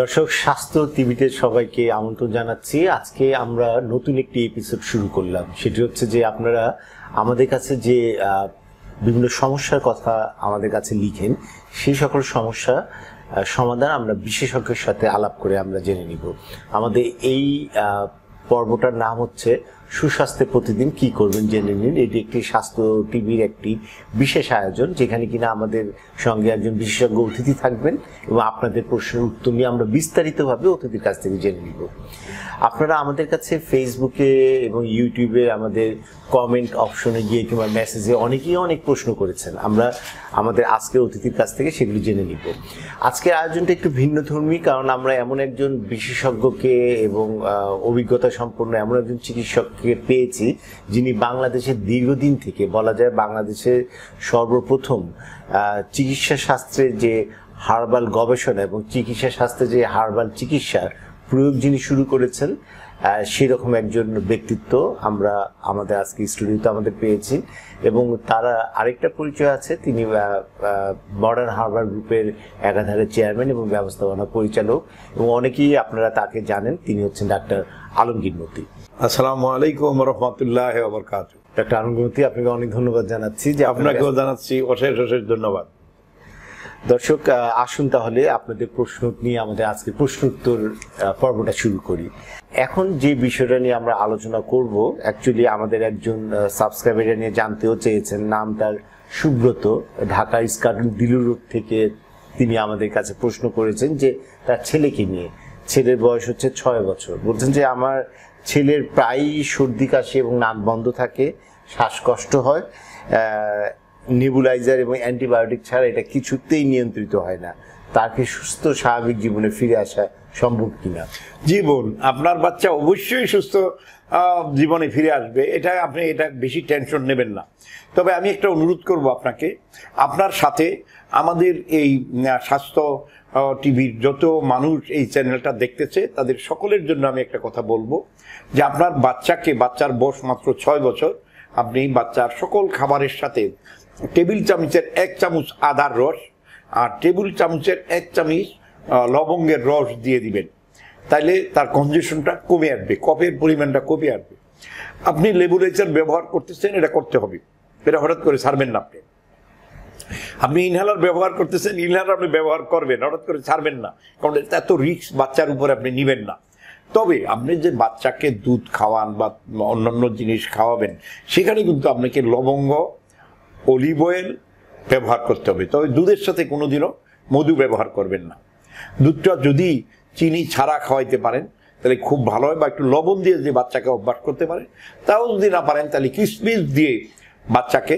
দর্শক স্বাস্থ্য টিভিতে সবাইকে আমন্ত্রণ জানাচ্ছি আজকে আমরা নতুন একটি এপিসোড শুরু করলাম সেটি হচ্ছে যে আপনারা আমাদের কাছে যে বিভিন্ন সমস্যার কথা আমাদের কাছে লিখেন সেই সকল সমস্যা সমাধান আমরা বিশেষজ্ঞের সাথে আলাপ করে আমরা জেনে নিব আমাদের এই পর্বটার নাম হচ্ছে সুস্বাস্থ্যে প্রতিদিন কি করবেন জেনে নিন এটি একটি স্বাস্থ্য টিভির একটি বিশেষ আয়োজন যেখানে কিনা আমাদের সঙ্গে একজন বিশেষজ্ঞ অতিথি থাকবেন এবং আপনাদের প্রশ্নের উত্তর নিয়ে আমরা বিস্তারিতভাবে অতিথির কাছ থেকে জেনে নিব আপনারা আমাদের কাছে ফেসবুকে এবং ইউটিউবে আমাদের কমেন্ট অপশনে গিয়ে কিংবা মেসেজে অনেকেই অনেক প্রশ্ন করেছেন আমরা আমাদের আজকের অতিথির কাছ থেকে সেগুলি জেনে নিব আজকের আয়োজনটা একটু ভিন্নধর্মী কারণ আমরা এমন একজন বিশেষজ্ঞকে এবং অভিজ্ঞতা সম্পন্ন এমন একজন চিকিৎসক পেয়েছি যিনি বাংলাদেশে দীর্ঘদিন থেকে বলা যায় বাংলাদেশের সর্বপ্রথম চিকিৎসা শাস্ত্রে যে হার্বাল গবেষণা এবং চিকিৎসা শাস্ত্রে যে হার্বাল চিকিৎসার প্রয়োগ যিনি শুরু করেছেন সেরকম একজন ব্যক্তিত্ব আমরা আমাদের আজকে স্টুডিওতে আমাদের পেয়েছি এবং তারা আরেকটা পরিচয় আছে তিনি মডার্ন হারবার গ্রুপের একাধারে চেয়ারম্যান এবং ব্যবস্থাপনা পরিচালক এবং অনেকেই আপনারা তাকে জানেন তিনি হচ্ছেন ডাক্তার আলমগীর মতি আসসালামু আলাইকুম রহমতুল্লাহ ডাক্তার আলমগীর মতি আপনাকে অনেক ধন্যবাদ জানাচ্ছি যে আপনাকেও জানাচ্ছি অশেষ অশেষ ধন্যবাদ দর্শক আসুন তাহলে আপনাদের প্রশ্ন নিয়ে আমাদের আজকে প্রশ্নোত্তর পর্বটা শুরু করি এখন যে বিষয়টা নিয়ে আমরা আলোচনা করব অ্যাকচুয়ালি আমাদের একজন সাবস্ক্রাইবার নিয়ে জানতেও চেয়েছেন নাম তার সুব্রত ঢাকা ইস্কাটন দিলু রোড থেকে তিনি আমাদের কাছে প্রশ্ন করেছেন যে তার ছেলেকে নিয়ে ছেলের বয়স হচ্ছে ছয় বছর বলছেন যে আমার ছেলের প্রায়ই সর্দি কাশি এবং নাক বন্ধ থাকে শ্বাসকষ্ট হয় নেবুলাইজার এবং অ্যান্টিবায়োটিক ছাড়া এটা কিছুতেই নিয়ন্ত্রিত হয় না তাকে সুস্থ স্বাভাবিক জীবনে ফিরে আসা সম্ভব কিনা জীবন আপনার বাচ্চা অবশ্যই সুস্থ জীবনে ফিরে আসবে এটা আপনি এটা বেশি টেনশন নেবেন না তবে আমি একটা অনুরোধ করব আপনাকে আপনার সাথে আমাদের এই স্বাস্থ্য টিভির যত মানুষ এই চ্যানেলটা দেখতেছে তাদের সকলের জন্য আমি একটা কথা বলবো যে আপনার বাচ্চাকে বাচ্চার বয়স মাত্র ছয় বছর আপনি বাচ্চার সকল খাবারের সাথে টেবিল চামচের এক চামচ আদার রস আর টেবিল চামচের এক চামচ লবঙ্গের রস দিয়ে দিবেন তাইলে তার কনজেশনটা কমে আসবে কফের পরিমাণটা কমে আসবে আপনি লেবুরেচার ব্যবহার করতেছেন এটা করতে হবে এটা হঠাৎ করে ছাড়বেন না আপনি আপনি ইনহেলার ব্যবহার করতেছেন ইনহেলার আপনি ব্যবহার করবেন হঠাৎ করে ছাড়বেন না কারণ এত রিক্স বাচ্চার উপরে আপনি নেবেন না তবে আপনি যে বাচ্চাকে দুধ খাওয়ান বা অন্যান্য জিনিস খাওয়াবেন সেখানে কিন্তু আপনাকে লবঙ্গ অলিভ অয়েল ব্যবহার করতে হবে তবে দুধের সাথে কোনোদিনও মধু ব্যবহার করবেন না দুধটা যদি চিনি ছাড়া খাওয়াইতে পারেন তাহলে খুব ভালো হয় বা একটু লবণ দিয়ে যদি বাচ্চাকে অভ্যাস করতে পারে তাও যদি না পারেন তাহলে কিশমিশ দিয়ে বাচ্চাকে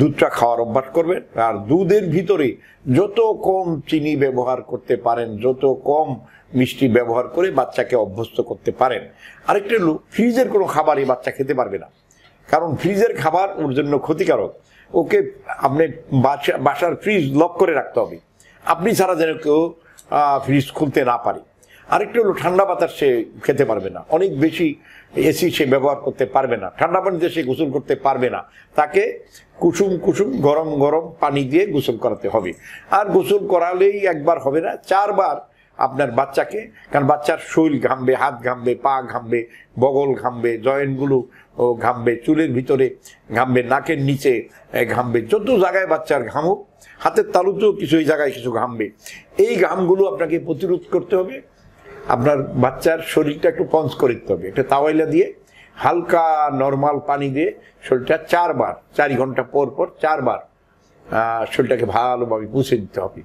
দুধটা খাওয়ার অভ্যাস করবেন আর দুধের ভিতরে যত কম চিনি ব্যবহার করতে পারেন যত কম মিষ্টি ব্যবহার করে বাচ্চাকে অভ্যস্ত করতে পারেন আরেকটা হলো ফ্রিজের কোনো খাবারই বাচ্চা খেতে পারবে না কারণ ফ্রিজের খাবার ওর জন্য ক্ষতিকারক ওকে আপনি বাসার ফ্রিজ লক করে রাখতে হবে আপনি ছাড়া যেন কেউ ফ্রিজ খুলতে না পারে আরেকটা হলো ঠান্ডা বাতাস সে খেতে পারবে না অনেক বেশি এসি সে ব্যবহার করতে পারবে না ঠান্ডা পানিতে সে গোসল করতে পারবে না তাকে কুসুম কুসুম গরম গরম পানি দিয়ে গোসল করাতে হবে আর গোসল করালেই একবার হবে না চারবার আপনার বাচ্চাকে কারণ বাচ্চার শরীর ঘামবে হাত ঘামবে পা ঘামবে বগল ঘামবে জয়েন্টগুলো ঘামবে চুলের ভিতরে ঘামবে নাকের নিচে ঘামবে যত জায়গায় বাচ্চার ঘাম হোক হাতের তালুতেও কিছু এই জায়গায় কিছু ঘামবে এই ঘামগুলো আপনাকে প্রতিরোধ করতে হবে আপনার বাচ্চার শরীরটা একটু পঞ্চ করে দিতে হবে একটা তাওয়াইলা দিয়ে হালকা নর্মাল পানি দিয়ে শরীরটা চারবার চারি ঘন্টা পর পর চারবার শরীরটাকে ভালোভাবে পুষে দিতে হবে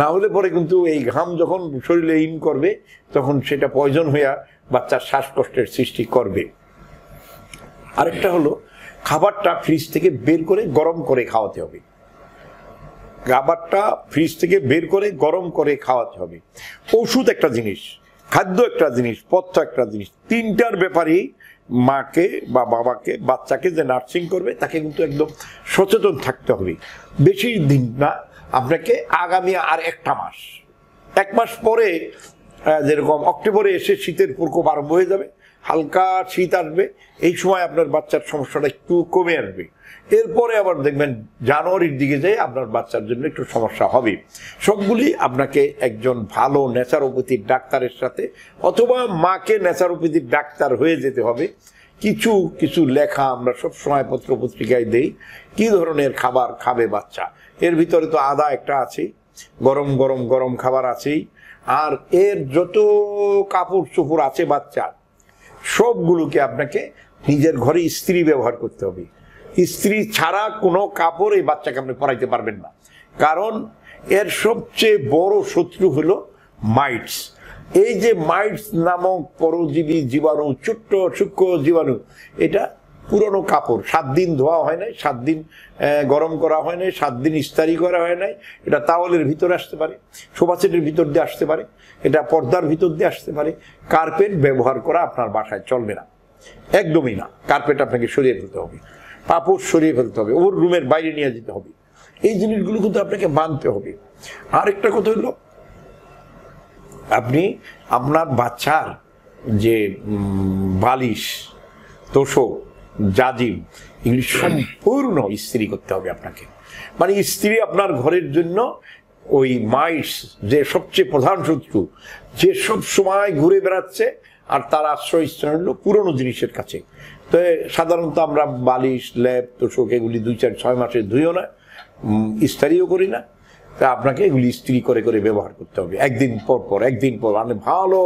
না হলে পরে কিন্তু এই ঘাম যখন শরীরে ইন করবে তখন সেটা পয়জন হইয়া বাচ্চার শ্বাসকষ্টের সৃষ্টি করবে আরেকটা হলো খাবারটা ফ্রিজ থেকে বের করে গরম করে খাওয়াতে হবে খাবারটা ফ্রিজ থেকে বের করে গরম করে খাওয়াতে হবে ওষুধ একটা জিনিস খাদ্য একটা জিনিস পথ্য একটা জিনিস তিনটার ব্যাপারেই মাকে বা বাবাকে বাচ্চাকে যে নার্সিং করবে তাকে কিন্তু একদম সচেতন থাকতে হবে বেশি দিন না আপনাকে আগামী আর একটা মাস এক মাস পরে যেরকম অক্টোবরে এসে শীতের প্রকোপ আরম্ভ হয়ে যাবে হালকা শীত আসবে এই সময় আপনার বাচ্চার সমস্যাটা একটু কমে আসবে এরপরে আবার দেখবেন জানুয়ারির দিকে যে আপনার বাচ্চার জন্য একটু সমস্যা হবে সবগুলি আপনাকে একজন ভালো ন্যাচারোপ্যাথির ডাক্তারের সাথে অথবা মাকে ন্যাচারোপ্যাথির ডাক্তার হয়ে যেতে হবে কিছু কিছু লেখা আমরা সব সময় পত্র পত্রিকায় দেই কি ধরনের খাবার খাবে বাচ্চা এর ভিতরে তো আদা একটা আছে গরম গরম গরম খাবার আছেই আর এর যত কাপড় চোপড় আছে বাচ্চার সবগুলোকে আপনাকে নিজের ঘরে স্ত্রী ব্যবহার করতে হবে স্ত্রী ছাড়া কোনো কাপড় এই বাচ্চাকে আপনি পরাইতে পারবেন না কারণ এর সবচেয়ে বড় শত্রু হলো মাইটস এই যে মাইটস নামক পরজীবী জীবাণু ছোট্ট সূক্ষ্ম জীবাণু এটা পুরনো কাপড় সাত দিন ধোয়া হয় নাই সাত দিন গরম করা হয় নাই সাত দিন ইস্তারি করা হয় নাই এটা তাওয়ালের ভিতরে আসতে পারে সোফা সেটের ভিতর দিয়ে আসতে পারে এটা পর্দার ভিতর দিয়ে আসতে পারে কার্পেট ব্যবহার করা আপনার বাসায় চলবে না একদমই না কার্পেট আপনাকে সরিয়ে ফেলতে হবে পাপড় সরিয়ে ফেলতে হবে ওর রুমের বাইরে নিয়ে যেতে হবে এই জিনিসগুলো কিন্তু আপনাকে মানতে হবে আর একটা কথা হলো আপনি আপনার বাচ্চার যে বালিশ তোষক জাজিম এগুলি সম্পূর্ণ স্ত্রী করতে হবে আপনাকে মানে স্ত্রী আপনার ঘরের জন্য ওই মাইস যে সবচেয়ে প্রধান শত্রু যে সব সময় ঘুরে বেড়াচ্ছে আর তার আশ্রয়স্থান হলো পুরনো জিনিসের কাছে তো সাধারণত আমরা বালিশ ল্যাব তোষক এগুলি দুই চার ছয় মাসে ধুইও না স্থায়ীও করি না তা আপনাকে এগুলি ইস্ত্রি করে করে ব্যবহার করতে হবে একদিন পর পর একদিন পর মানে ভালো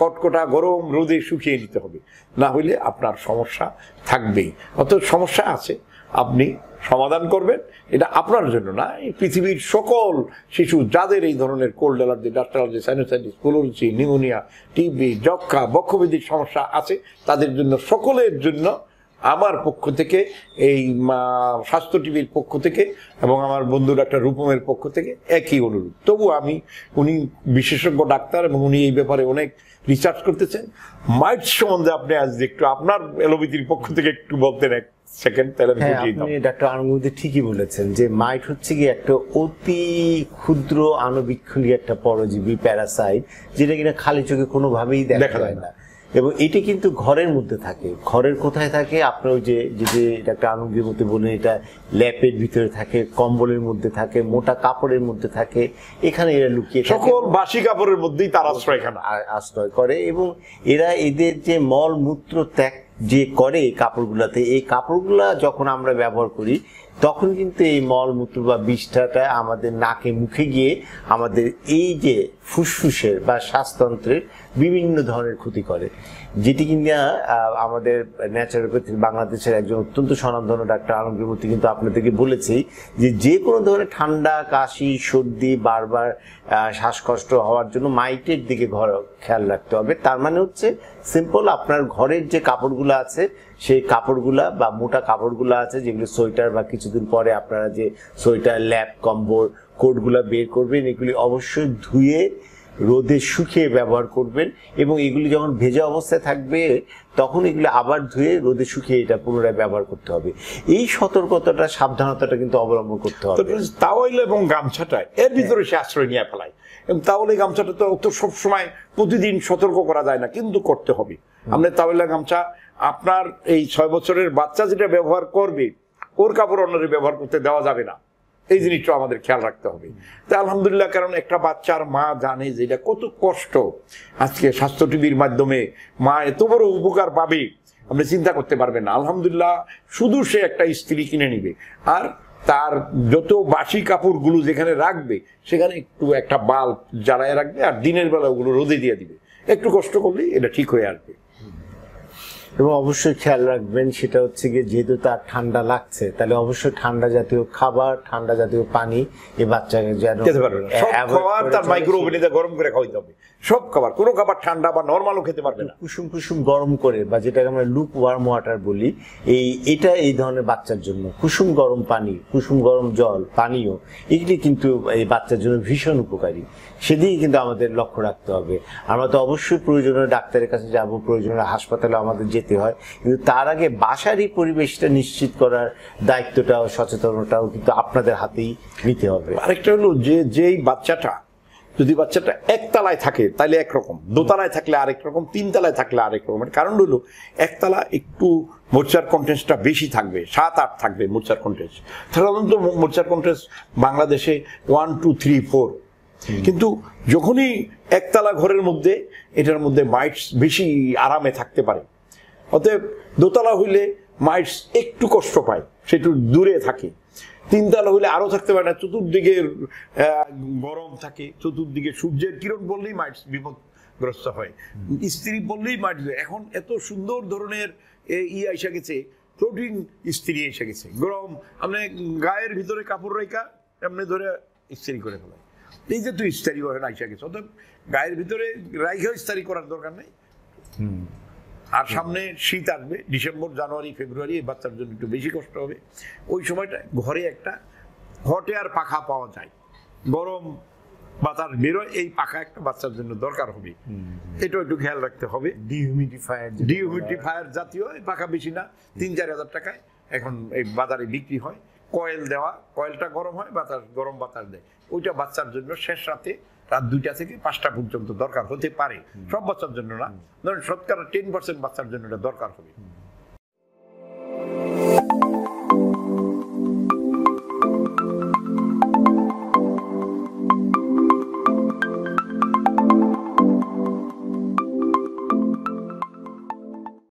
কটকটা গরম রোদে শুকিয়ে নিতে হবে না হলে আপনার সমস্যা থাকবেই অত সমস্যা আছে আপনি সমাধান করবেন এটা আপনার জন্য না পৃথিবীর সকল শিশু যাদের এই ধরনের cold allergy dust allergy sinusitis কোলোরজি নিউমোনিয়া টিবি যক্ষা বক্ষবিধির সমস্যা আছে তাদের জন্য সকলের জন্য আমার পক্ষ থেকে এই স্বাস্থ্য টিভির পক্ষ থেকে এবং আমার বন্ধু ডাক্তার রূপমের পক্ষ থেকে একই অনুরোধ তবু আমি উনি বিশেষজ্ঞ ডাক্তার এবং উনি এই ব্যাপারে অনেক রিসার্চ করতেছেন মাইট সম্বন্ধে আপনি আজ একটু আপনার এলোপ্যাথির পক্ষ থেকে একটু বলতেন এক সেকেন্ড তাহলে হ্যাঁ, আপনি ডাক্তার আনন্দি ঠিকই বলেছেন যে মাইট হচ্ছে কি একটা অতি ক্ষুদ্র আণবিক্ষণী একটা পরজীবী প্যারাসাইট যেটা কিনা খালি চোখে কোনোভাবেই দেখা যায় না এবং এটি কিন্তু ঘরের মধ্যে থাকে ঘরের কোথায় থাকে আপনার ওই যে যদি এটা একটা আনন্দের মধ্যে বলেন এটা ল্যাপের ভিতরে থাকে কম্বলের মধ্যে থাকে মোটা কাপড়ের মধ্যে থাকে এখানে এরা লুকিয়ে সকল বাসি কাপড়ের মধ্যেই তার আশ্রয়খানা আশ্রয় করে এবং এরা এদের যে মল মূত্র ত্যাগ যে করে কাপড়গুলাতে এই কাপড়গুলা যখন আমরা ব্যবহার করি তখন কিন্তু এই মলমূত্র বা বিষ্ঠাটা আমাদের নাকে মুখে গিয়ে আমাদের এই যে ফুসফুসের বা শ্বাসতন্ত্রের বিভিন্ন ধরনের ক্ষতি করে যেটি কিনা আমাদের ন্যাচারোপ্যাথি বাংলাদেশের একজন অত্যন্ত স্বনামধন্য ডাক্তার আলমগীরমূর্তি কিন্তু আপনাদেরকে বলেছি যে যে কোনো ধরনের ঠান্ডা কাশি সর্দি বারবার শ্বাসকষ্ট হওয়ার জন্য মাইটের দিকে ঘর খেয়াল রাখতে হবে তার মানে হচ্ছে সিম্পল আপনার ঘরের যে কাপড়গুলো আছে সেই কাপড়গুলা বা মোটা কাপড়গুলো আছে যেগুলো সোয়েটার বা কিছুদিন পরে আপনারা যে সোয়েটার ল্যাপ কম্বল কোটগুলা বের করবেন এগুলি অবশ্যই ধুয়ে রোদে শুকিয়ে ব্যবহার করবেন এবং এগুলি যখন ভেজা অবস্থায় থাকবে তখন এগুলো আবার ধুয়ে রোদে শুকিয়ে এটা পুনরায় ব্যবহার করতে হবে এই সতর্কতাটা সাবধানতাটা কিন্তু অবলম্বন করতে হবে তাওয়াইল এবং গামছাটা এর হ্যাঁ। ভিতরে সে আশ্রয় নিয়ে ফেলায় এবং তাহলে গামছাটা তো সবসময় প্রতিদিন সতর্ক করা যায় না কিন্তু করতে হবে আপনি তাওয়েলা গামছা আপনার এই ছয় বছরের বাচ্চা যেটা ব্যবহার করবে ওর কাপড় অন্যরে ব্যবহার করতে দেওয়া যাবে না এই জিনিসটা আমাদের খেয়াল রাখতে হবে তা আলহামদুলিল্লাহ কারণ একটা বাচ্চার মা জানে যে এটা কত কষ্ট আজকে স্বাস্থ্য টিভির মাধ্যমে মা এত বড় উপকার পাবে আপনি চিন্তা করতে পারবেন না আলহামদুলিল্লাহ শুধু সে একটা স্ত্রী কিনে নিবে আর তার যত বাসি কাপড়গুলো যেখানে রাখবে সেখানে একটু একটা বাল্ব জ্বালায় রাখবে আর দিনের বেলা ওগুলো রোদে দিয়ে দিবে একটু কষ্ট করলেই এটা ঠিক হয়ে আসবে এবং অবশ্যই খেয়াল রাখবেন সেটা হচ্ছে গিয়ে যেহেতু তার ঠান্ডা লাগছে তাহলে অবশ্যই ঠান্ডা জাতীয় খাবার ঠান্ডা জাতীয় পানি এই বাচ্চাকে যেন গরম করে খাওয়াইতে হবে সব খাবার কোনো খাবার ঠান্ডা বা নর্মালও খেতে পারবে না কুসুম কুসুম গরম করে বা যেটাকে আমরা লুক ওয়ার্ম ওয়াটার বলি এই এটা এই ধরনের বাচ্চার জন্য কুসুম গরম পানি কুসুম গরম জল পানীয় এগুলি কিন্তু এই বাচ্চার জন্য ভীষণ উপকারী সেদিকে কিন্তু আমাদের লক্ষ্য রাখতে হবে আমরা তো অবশ্যই প্রয়োজনীয় ডাক্তারের কাছে যাব প্রয়োজনীয় হাসপাতালে আমাদের যেতে হয় কিন্তু তার আগে বাসারই পরিবেশটা নিশ্চিত করার দায়িত্বটাও সচেতনতাও কিন্তু আপনাদের হাতেই নিতে হবে আরেকটা হলো যে যেই বাচ্চাটা যদি বাচ্চাটা একতলায় থাকে তাহলে একরকম দোতলায় থাকলে আরেক রকম তিনতলায় থাকলে আরেক রকমের কারণ হলো একতলা একটু মোর্চার কন্টেন্সটা বেশি থাকবে সাত আট থাকবে মোর্চার কন্টেন্স সাধারণত মোর্চার কন্টেন্স বাংলাদেশে ওয়ান টু থ্রি ফোর কিন্তু যখনই একতলা ঘরের মধ্যে এটার মধ্যে মাইটস বেশি আরামে থাকতে পারে অতএব দোতলা হইলে মাইটস একটু কষ্ট পায় সেটু দূরে থাকে তিনতলা হইলে আরও থাকতে পারে না চতুর্দিকে গরম থাকে চতুর্দিকে সূর্যের কিরণ বললেই মাইটস বিপদগ্রস্ত হয় স্ত্রী বললেই মাইটস এখন এত সুন্দর ধরনের ই আইসা গেছে প্রোটিন স্ত্রী এসে গেছে গরম আপনি গায়ের ভিতরে কাপড় রেখা আপনি ধরে স্ত্রী করে ফেলায় এই যে তুই ইস্তারি হয়ে আইসা গেছে অতএব গায়ের ভিতরে রাইখেও ইস্তারি করার দরকার নেই আর সামনে শীত আসবে ডিসেম্বর জানুয়ারি ফেব্রুয়ারি এই বাচ্চার জন্য একটু বেশি কষ্ট হবে ওই সময়টা ঘরে একটা হটে আর পাখা পাওয়া যায় গরম বাতাস বেরোয় এই পাখা একটা বাচ্চার জন্য দরকার হবে এটাও একটু খেয়াল রাখতে হবে ডিহিউমিডিফায়ার ডিহিউমিডিফায়ার জাতীয় পাখা বেশি না তিন চার হাজার টাকায় এখন এই বাজারে বিক্রি হয় কয়েল দেওয়া কয়েলটা গরম হয় বাতাস গরম বাতাস দেয় ওইটা বাচ্চার জন্য শেষ রাতে রাত দুইটা থেকে পাঁচটা পর্যন্ত দরকার হতে পারে সব বাচ্চার জন্য না ধরেন শতকরা টেন পার্সেন্ট বাচ্চার জন্য এটা দরকার হবে